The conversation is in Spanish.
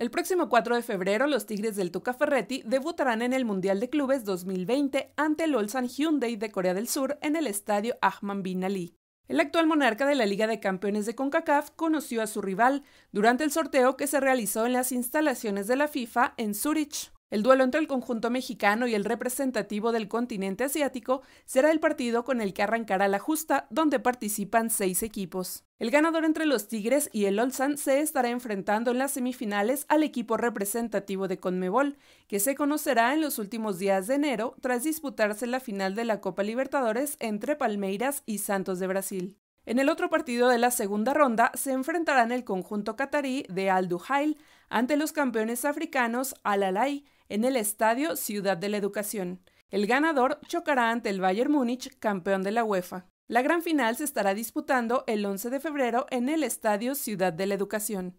El próximo 4 de febrero, los Tigres del Tuca debutarán en el Mundial de Clubes 2020 ante el Olsan Hyundai de Corea del Sur en el estadio Ahman Bin Ali. El actual monarca de la Liga de Campeones de CONCACAF conoció a su rival durante el sorteo que se realizó en las instalaciones de la FIFA en Zurich. El duelo entre el conjunto mexicano y el representativo del continente asiático será el partido con el que arrancará la justa, donde participan seis equipos. El ganador entre los Tigres y el Olsan se estará enfrentando en las semifinales al equipo representativo de Conmebol, que se conocerá en los últimos días de enero tras disputarse la final de la Copa Libertadores entre Palmeiras y Santos de Brasil. En el otro partido de la segunda ronda se enfrentarán el conjunto catarí de Al Duhail ante los campeones africanos Al alai en el Estadio Ciudad de la Educación. El ganador chocará ante el Bayern Múnich, campeón de la UEFA. La gran final se estará disputando el 11 de febrero en el Estadio Ciudad de la Educación.